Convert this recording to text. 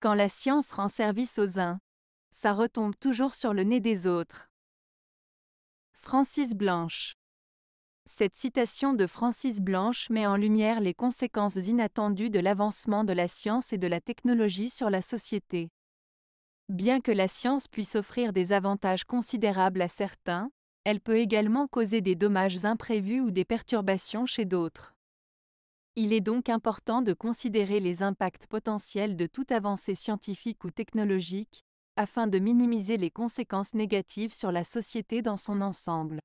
Quand la science rend service aux uns, ça retombe toujours sur le nez des autres. Francis Blanche Cette citation de Francis Blanche met en lumière les conséquences inattendues de l'avancement de la science et de la technologie sur la société. Bien que la science puisse offrir des avantages considérables à certains, elle peut également causer des dommages imprévus ou des perturbations chez d'autres. Il est donc important de considérer les impacts potentiels de toute avancée scientifique ou technologique, afin de minimiser les conséquences négatives sur la société dans son ensemble.